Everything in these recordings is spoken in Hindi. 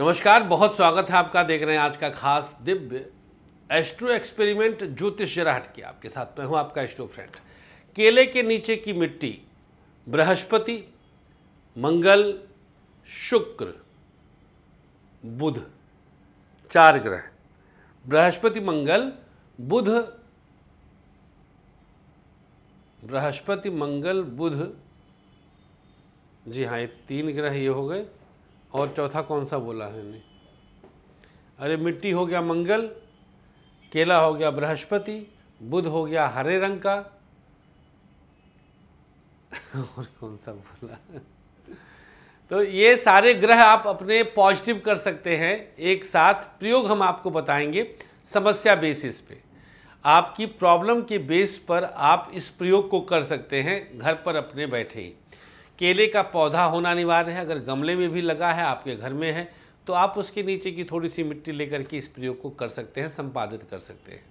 नमस्कार बहुत स्वागत है आपका देख रहे हैं आज का खास दिव्य एस्ट्रो एक्सपेरिमेंट ज्योतिष जरा हटके आपके साथ मैं हूं आपका एस्ट्रो फ्रेंड केले के नीचे की मिट्टी बृहस्पति मंगल शुक्र बुध चार ग्रह बृहस्पति मंगल बुध बृहस्पति मंगल बुध जी हाँ ये तीन ग्रह ये हो गए और चौथा कौन सा बोला है नहीं अरे मिट्टी हो गया मंगल केला हो गया बृहस्पति बुध हो गया हरे रंग का और कौन सा बोला तो ये सारे ग्रह आप अपने पॉजिटिव कर सकते हैं एक साथ प्रयोग हम आपको बताएंगे समस्या बेसिस पे आपकी प्रॉब्लम के बेस पर आप इस प्रयोग को कर सकते हैं घर पर अपने बैठे ही केले का पौधा होना अनिवार्य है अगर गमले में भी लगा है आपके घर में है तो आप उसके नीचे की थोड़ी सी मिट्टी लेकर के इस प्रयोग को कर सकते हैं संपादित कर सकते हैं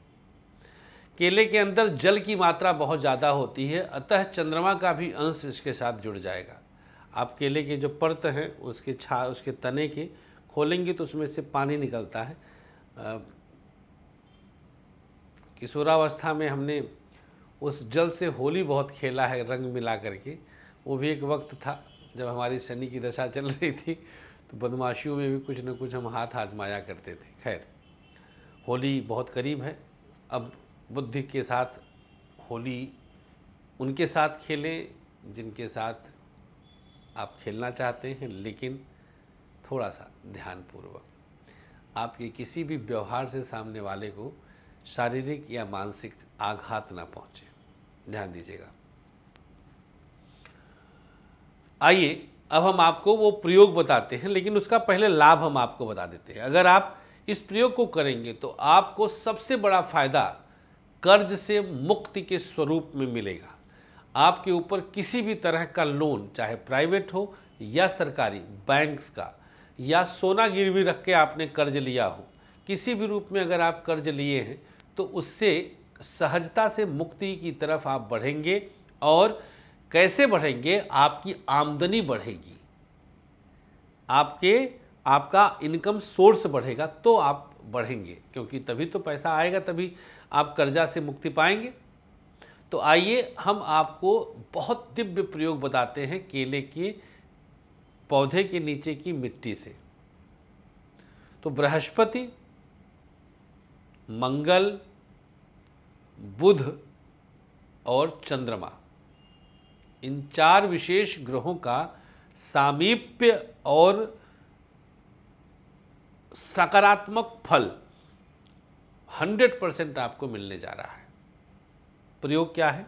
केले के अंदर जल की मात्रा बहुत ज़्यादा होती है अतः चंद्रमा का भी अंश इसके साथ जुड़ जाएगा आप केले के जो परत हैं उसके छा उसके तने के खोलेंगे तो उसमें से पानी निकलता है किशोरावस्था में हमने उस जल से होली बहुत खेला है रंग मिला करके वो भी एक वक्त था जब हमारी शनि की दशा चल रही थी तो बदमाशियों में भी कुछ न कुछ हम हाथ आजमाया करते थे खैर होली बहुत करीब है अब बुद्धि के साथ होली उनके साथ खेलें जिनके साथ आप खेलना चाहते हैं लेकिन थोड़ा सा ध्यानपूर्वक आपके किसी भी व्यवहार से सामने वाले को शारीरिक या मानसिक आघात ना पहुँचे ध्यान दीजिएगा आइए अब हम आपको वो प्रयोग बताते हैं लेकिन उसका पहले लाभ हम आपको बता देते हैं अगर आप इस प्रयोग को करेंगे तो आपको सबसे बड़ा फायदा कर्ज से मुक्ति के स्वरूप में मिलेगा आपके ऊपर किसी भी तरह का लोन चाहे प्राइवेट हो या सरकारी बैंक्स का या सोना गिरवी रख के आपने कर्ज लिया हो किसी भी रूप में अगर आप कर्ज लिए हैं तो उससे सहजता से मुक्ति की तरफ आप बढ़ेंगे और कैसे बढ़ेंगे आपकी आमदनी बढ़ेगी आपके आपका इनकम सोर्स बढ़ेगा तो आप बढ़ेंगे क्योंकि तभी तो पैसा आएगा तभी आप कर्जा से मुक्ति पाएंगे तो आइए हम आपको बहुत दिव्य प्रयोग बताते हैं केले के पौधे के नीचे की मिट्टी से तो बृहस्पति मंगल बुध और चंद्रमा इन चार विशेष ग्रहों का सामीप्य और सकारात्मक फल 100 परसेंट आपको मिलने जा रहा है प्रयोग क्या है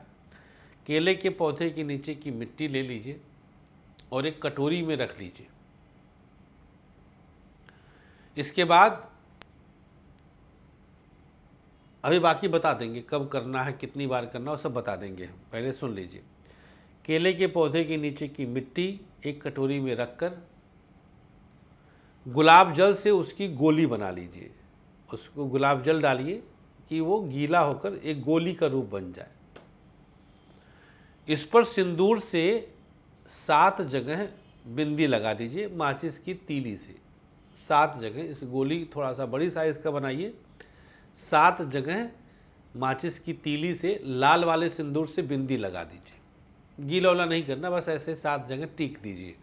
केले के पौधे के नीचे की मिट्टी ले लीजिए और एक कटोरी में रख लीजिए इसके बाद अभी बाकी बता देंगे कब करना है कितनी बार करना है सब बता देंगे हम पहले सुन लीजिए केले के पौधे के नीचे की मिट्टी एक कटोरी में रखकर गुलाब जल से उसकी गोली बना लीजिए उसको गुलाब जल डालिए कि वो गीला होकर एक गोली का रूप बन जाए इस पर सिंदूर से सात जगह बिंदी लगा दीजिए माचिस की तीली से सात जगह इस गोली थोड़ा सा बड़ी साइज का बनाइए सात जगह माचिस की तीली से लाल वाले सिंदूर से बिंदी लगा दीजिए गीला नहीं करना बस ऐसे सात जगह टीक दीजिए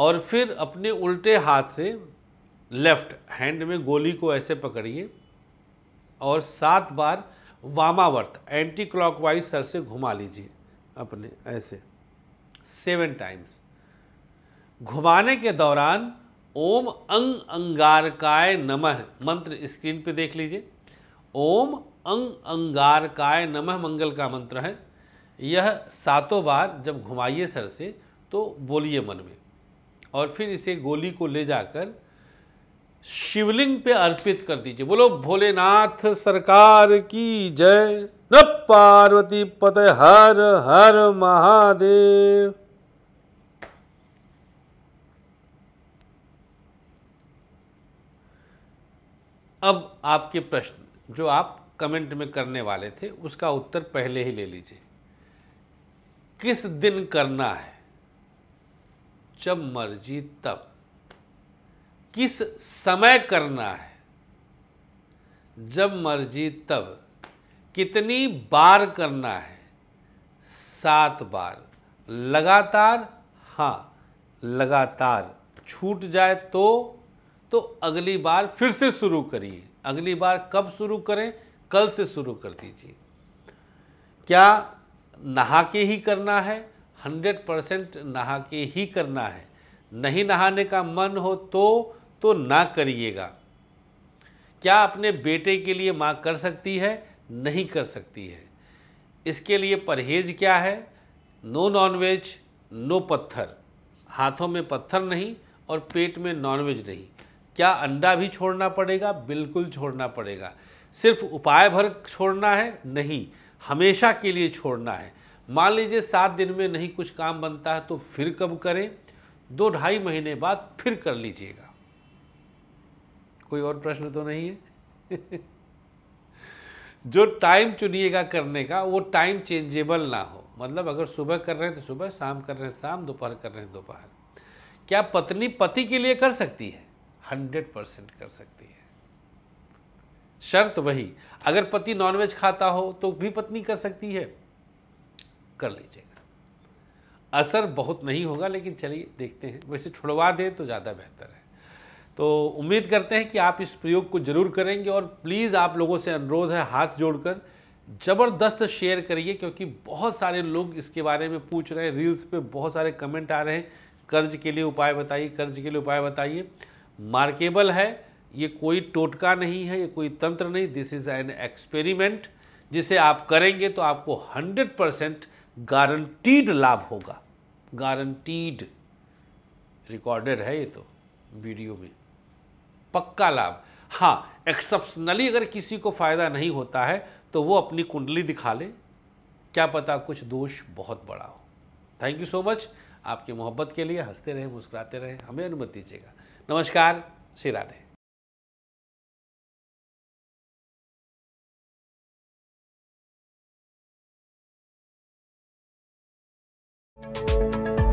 और फिर अपने उल्टे हाथ से लेफ्ट हैंड में गोली को ऐसे पकड़िए और सात बार वामावर्त एंटी क्लॉकवाइज सर से घुमा लीजिए अपने ऐसे सेवन टाइम्स घुमाने के दौरान ओम अंग अंगारकाय नमः मंत्र स्क्रीन पे देख लीजिए ओम अंग अंगारकाय नमः मंगल का मंत्र है यह सातों बार जब घुमाइए सर से तो बोलिए मन में और फिर इसे गोली को ले जाकर शिवलिंग पे अर्पित कर दीजिए बोलो भोलेनाथ सरकार की जय न पार्वती पते हर हर महादेव अब आपके प्रश्न जो आप कमेंट में करने वाले थे उसका उत्तर पहले ही ले लीजिए किस दिन करना है जब मर्जी तब किस समय करना है जब मर्जी तब कितनी बार करना है सात बार लगातार हाँ लगातार छूट जाए तो तो अगली बार फिर से शुरू करिए अगली बार कब शुरू करें कल से शुरू कर दीजिए क्या नहा के ही करना है हंड्रेड परसेंट नहा के ही करना है नहीं नहाने का मन हो तो तो ना करिएगा क्या अपने बेटे के लिए माँ कर सकती है नहीं कर सकती है इसके लिए परहेज क्या है नो नॉनवेज नो पत्थर हाथों में पत्थर नहीं और पेट में नॉनवेज नहीं क्या अंडा भी छोड़ना पड़ेगा बिल्कुल छोड़ना पड़ेगा सिर्फ उपाय भर छोड़ना है नहीं हमेशा के लिए छोड़ना है मान लीजिए सात दिन में नहीं कुछ काम बनता है तो फिर कब करें दो ढाई महीने बाद फिर कर लीजिएगा कोई और प्रश्न तो नहीं है जो टाइम चुनिएगा करने का वो टाइम चेंजेबल ना हो मतलब अगर सुबह कर रहे हैं तो सुबह शाम कर रहे हैं शाम दोपहर कर रहे हैं दोपहर क्या पत्नी पति के लिए कर सकती है हंड्रेड परसेंट कर सकती है शर्त वही अगर पति नॉनवेज खाता हो तो भी पत्नी कर सकती है कर लीजिएगा असर बहुत नहीं होगा लेकिन चलिए देखते हैं वैसे छुड़वा दें तो ज़्यादा बेहतर है तो उम्मीद करते हैं कि आप इस प्रयोग को ज़रूर करेंगे और प्लीज़ आप लोगों से अनुरोध है हाथ जोड़कर ज़बरदस्त शेयर करिए क्योंकि बहुत सारे लोग इसके बारे में पूछ रहे हैं रील्स पे बहुत सारे कमेंट आ रहे हैं कर्ज के लिए उपाय बताइए कर्ज के लिए उपाय बताइए मार्केबल है ये कोई टोटका नहीं है ये कोई तंत्र नहीं दिस इज़ एन एक्सपेरिमेंट जिसे आप करेंगे तो आपको हंड्रेड परसेंट गारंटीड लाभ होगा गारंटीड रिकॉर्डेड है ये तो वीडियो में पक्का लाभ हाँ एक्सेप्शनली अगर किसी को फ़ायदा नहीं होता है तो वो अपनी कुंडली दिखा ले क्या पता कुछ दोष बहुत बड़ा हो थैंक यू सो मच आपकी मोहब्बत के लिए हंसते रहें मुस्कुराते रहें हमें अनुमति दीजिएगा नमस्कार श्री राधे you.